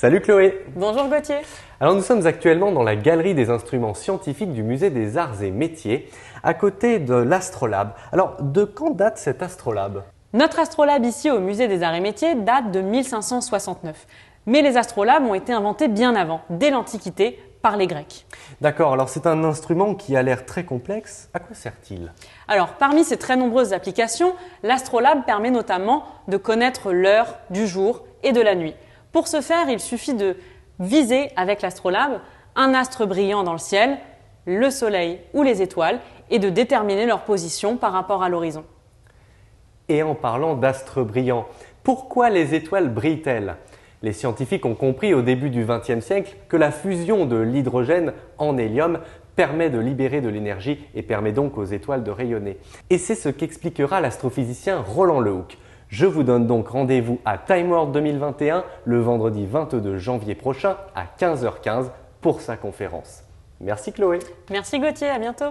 Salut Chloé Bonjour Gauthier Alors nous sommes actuellement dans la galerie des instruments scientifiques du musée des arts et métiers, à côté de l'Astrolabe. Alors de quand date cet Astrolabe Notre Astrolabe ici au musée des arts et métiers date de 1569. Mais les astrolabes ont été inventés bien avant, dès l'Antiquité, par les Grecs. D'accord, alors c'est un instrument qui a l'air très complexe. À quoi sert-il Alors, parmi ses très nombreuses applications, l'astrolabe permet notamment de connaître l'heure du jour et de la nuit. Pour ce faire, il suffit de viser avec l'astrolabe un astre brillant dans le ciel, le soleil ou les étoiles, et de déterminer leur position par rapport à l'horizon. Et en parlant d'astres brillants, pourquoi les étoiles brillent-elles Les scientifiques ont compris au début du XXe siècle que la fusion de l'hydrogène en hélium permet de libérer de l'énergie et permet donc aux étoiles de rayonner. Et c'est ce qu'expliquera l'astrophysicien Roland Lehoucq. Je vous donne donc rendez-vous à Time World 2021 le vendredi 22 janvier prochain à 15h15 pour sa conférence. Merci Chloé. Merci Gauthier, à bientôt.